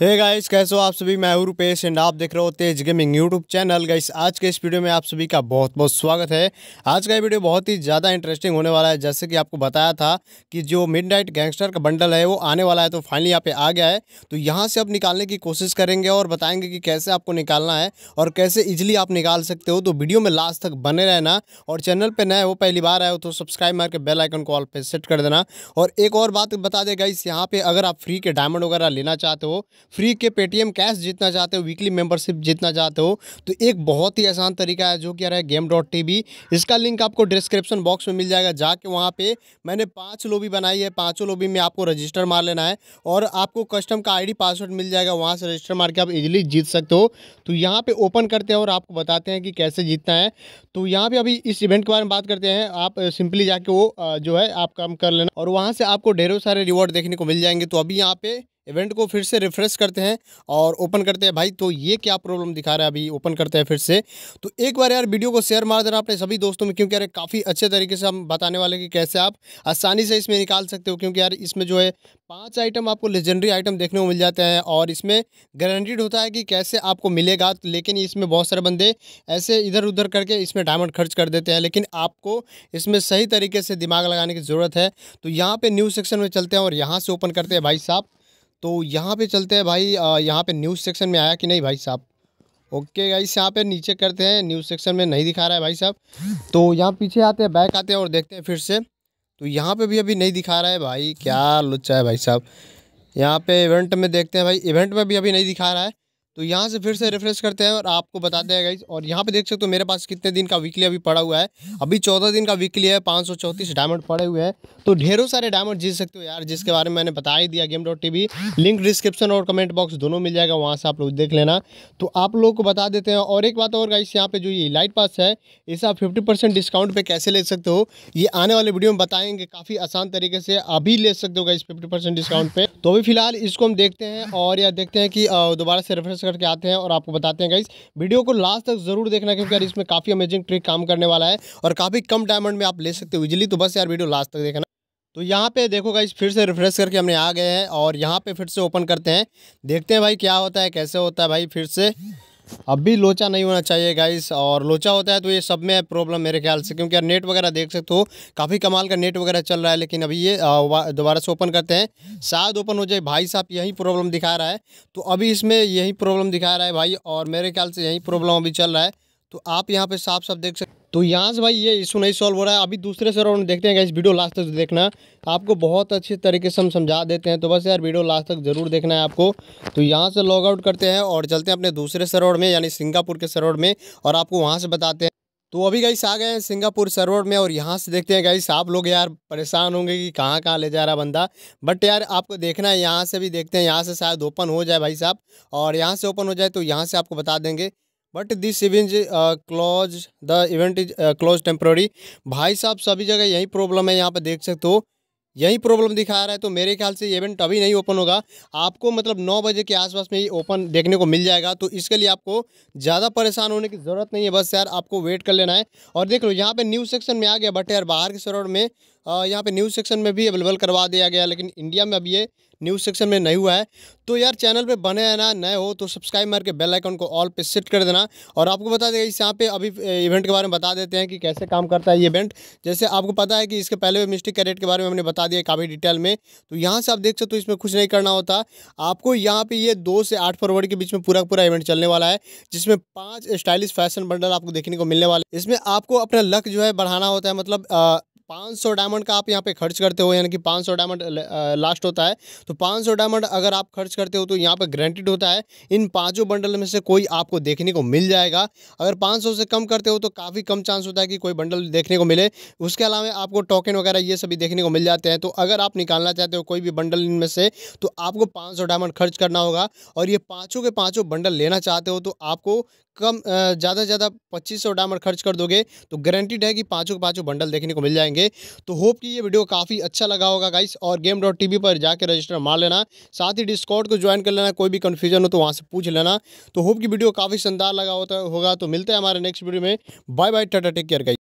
hey guys कैसे हो आप सभी मैं हूं रुपेश एंड आप देख रहे हो Tej gaming YouTube channel guys आज के इस वीडियो में आप सभी का बहुत बहुत स्वागत है आज का ये वीडियो बहुत ही ज़्यादा इंटरेस्टिंग होने वाला है जैसे कि आपको बताया था कि जो मिड नाइट गैंगस्टर का बंडल है वो आने वाला है तो फाइनली यहाँ पे आ गया है तो यहाँ से आप निकालने की कोशिश करेंगे और बताएंगे कि कैसे आपको निकालना है और कैसे इजिली आप निकाल सकते हो तो वीडियो में लास्ट तक बने रहना और चैनल पर नए हो पहली बार आए हो तो सब्सक्राइब मार के बेल आइकन को ऑल पर सेट कर देना और एक और बात बता दे गाइस यहाँ पर अगर आप फ्री के डायमंड वगैरह लेना चाहते हो फ्री के पेटीएम कैश जीतना चाहते हो वीकली मेंबरशिप जीतना चाहते हो तो एक बहुत ही आसान तरीका है जो कि रहा है गेम डॉट टी इसका लिंक आपको डिस्क्रिप्शन बॉक्स में मिल जाएगा जाके वहाँ पे मैंने पाँच लोबी बनाई है पाँचों लोबी में आपको रजिस्टर मार लेना है और आपको कस्टम का आई पासवर्ड मिल जाएगा वहाँ से रजिस्टर मार के आप इजिली जीत सकते हो तो यहाँ पर ओपन करते हैं और आपको बताते हैं कि कैसे जीतना है तो यहाँ पर अभी इस इवेंट के बारे में बात करते हैं आप सिंपली जाके वो जो है आप काम कर लेना और वहाँ से आपको ढेरों सारे रिवॉर्ड देखने को मिल जाएंगे तो अभी यहाँ पे इवेंट को फिर से रिफ्रेश करते हैं और ओपन करते हैं भाई तो ये क्या प्रॉब्लम दिखा रहा है अभी ओपन करते हैं फिर से तो एक बार यार वीडियो को शेयर मार देना अपने सभी दोस्तों में क्योंकि यार काफ़ी अच्छे तरीके से हम बताने वाले कि कैसे आप आसानी से इसमें निकाल सकते हो क्योंकि यार इसमें जो है पाँच आइटम आपको लेजेंडरी आइटम देखने को मिल जाते हैं और इसमें गारंटीड होता है कि कैसे आपको मिलेगा लेकिन इसमें बहुत सारे बंदे ऐसे इधर उधर करके इसमें डायमंड खर्च कर देते हैं लेकिन आपको इसमें सही तरीके से दिमाग लगाने की ज़रूरत है तो यहाँ पर न्यूज़ सेक्शन में चलते हैं और यहाँ से ओपन करते हैं भाई साहब तो यहाँ पे चलते हैं भाई यहाँ पे न्यूज़ सेक्शन में आया कि नहीं भाई साहब ओके गाइस यहाँ पे नीचे करते हैं न्यूज़ सेक्शन में नहीं दिखा रहा है भाई साहब तो यहाँ पीछे आते हैं बैक आते हैं और देखते हैं फिर से तो यहाँ पे भी अभी नहीं दिखा रहा है भाई क्या लुच्चा है भाई साहब यहाँ पे इवेंट में देखते हैं भाई इवेंट में भी अभी नहीं दिखा रहा है तो यहाँ से फिर से रिफ्रेश करते हैं और आपको बताते हैं गाइज और यहाँ पे देख सकते हो मेरे पास कितने दिन का वीकली अभी पड़ा हुआ है अभी चौदह दिन का वीकली है पाँच सौ चौंतीस डायमंड पड़े हुए हैं तो ढेरों सारे डायमंड जीत सकते हो यार जिसके बारे में मैंने बता ही दिया game dot T link description और कमेंट बॉक्स दोनों मिल जाएगा वहाँ से आप लोग देख लेना तो आप लोग को बता देते हैं और एक बात और गाइस यहाँ पे जो ये लाइट पास है इसे आप फिफ्टी डिस्काउंट पर कैसे ले सकते हो ये आने वाले वीडियो में बताएंगे काफ़ी आसान तरीके से अभी ले सकते हो गाइस फिफ्टी डिस्काउंट पर तो अभी फिलहाल इसको हम देखते हैं और या देखते हैं कि दोबारा से रेफरेंस करके आते हैं और आपको बताते हैं गाइस वीडियो को लास्ट तक जरूर देखना क्योंकि यार इसमें काफ़ी अमेजिंग ट्रिक काम करने वाला है और काफ़ी कम डायमंड में आप ले सकते हो इजिली तो बस यार वीडियो लास्ट तक देखना तो यहाँ पे देखो गाइस फिर से रिफ्रेश करके हमने आ गए हैं और यहाँ पे फिर से ओपन करते हैं देखते हैं भाई क्या होता है कैसे होता है भाई फिर से अब भी लोचा नहीं होना चाहिए गाइस और लोचा होता है तो ये सब में प्रॉब्लम मेरे ख्याल से क्योंकि नेट वगैरह देख सकते हो काफ़ी कमाल का नेट वगैरह चल रहा है लेकिन अभी ये दोबारा से ओपन करते हैं शायद ओपन हो जाए भाई साहब यही प्रॉब्लम दिखा रहा है तो अभी इसमें यही प्रॉब्लम दिखा रहा है भाई और मेरे ख्याल से यही प्रॉब्लम अभी चल रहा है तो आप यहाँ पर साफ साफ देख सकते तो यहाँ से भाई ये इशू नहीं सॉल्व हो रहा है अभी दूसरे से राउंड देखते हैं इस वीडियो लास्ट तक देखना आपको बहुत अच्छे तरीके से हम समझा देते हैं तो बस यार वीडियो लास्ट तक जरूर देखना है आपको तो यहाँ से लॉग आउट करते हैं और चलते हैं अपने दूसरे सरोड में यानी सिंगापुर के सरोड में और आपको वहाँ से बताते हैं तो अभी गाइस आ गए हैं सिंगापुर सरोड में और यहाँ से देखते हैं गाइस आप लोग यार परेशान होंगे कि कहाँ कहाँ ले जा रहा बंदा बट यार आपको देखना है यहाँ से भी देखते हैं यहाँ से शायद ओपन हो जाए भाई साहब और यहाँ से ओपन हो जाए तो यहाँ से आपको बता देंगे but this event close the event is close temporary भाई साहब सभी जगह यही प्रॉब्लम है यहाँ पर देख सकते हो यही प्रॉब्लम दिखा रहा है तो मेरे ख्याल से ये इवेंट अभी नहीं ओपन होगा आपको मतलब नौ बजे के आसपास में ये ओपन देखने को मिल जाएगा तो इसके लिए आपको ज़्यादा परेशान होने की ज़रूरत नहीं है बस यार आपको वेट कर लेना है और देख लो यहाँ पे न्यूज़ सेक्शन में आ गया बट यार बाहर के सरोड में uh, यहाँ पे न्यूज़ सेक्शन में भी अवेलेबल करवा दिया गया लेकिन इंडिया में अब ये न्यूज़ सेक्शन में नहीं हुआ है तो यार चैनल पे बने ना नए हो तो सब्सक्राइब मार के बेल आइकन को ऑल पे सेट कर देना और आपको बता देगा इस यहाँ पे अभी इवेंट के बारे में बता देते हैं कि कैसे काम करता है ये इवेंट जैसे आपको पता है कि इसके पहले भी मिस्टिक कैरेट के बारे में हमने बता दिया काफ़ी डिटेल में तो यहाँ से आप देख सकते हो इसमें कुछ नहीं करना होता आपको यहाँ पर ये दो से आठ फरवरी के बीच में पूरा पूरा इवेंट चलने वाला है जिसमें पाँच स्टाइलिश फैशन बंडल आपको देखने को मिलने वाला है इसमें आपको अपना लक जो है बढ़ाना होता है मतलब पाँच सौ डायमंड का आप यहाँ पे खर्च करते हो यानी कि पाँच सौ डायमंड लास्ट होता है तो पाँच सौ डायमंड अगर आप खर्च करते हो तो यहाँ पे ग्रांटेड होता है इन पांचों बंडल में से कोई आपको देखने को मिल जाएगा अगर पाँच सौ से कम करते हो तो काफ़ी कम चांस होता है कि कोई बंडल देखने को मिले उसके अलावा आपको टोकन वगैरह ये सभी देखने को मिल जाते हैं तो अगर आप निकालना चाहते हो कोई भी बंडल इनमें से तो आपको पाँच डायमंड खर्च करना होगा और ये पाँचों के पाँचों बंडल लेना चाहते हो तो आपको कम ज़्यादा से ज़्यादा पच्चीस सौ डामर खर्च कर दोगे तो गारंटीड है कि पाँचों के पाँचों बंडल देखने को मिल जाएंगे तो होप कि ये वीडियो काफ़ी अच्छा लगा होगा गाइस और गेम डॉट टी पर जाकर रजिस्टर मार लेना साथ ही डिस्काउंट को ज्वाइन कर लेना कोई भी कन्फ्यूजन हो तो वहाँ से पूछ लेना तो होप की वीडियो काफ़ी शानदार लगा होता होगा तो मिलते हैं हमारे नेक्स्ट वीडियो में bye bye tata take care guys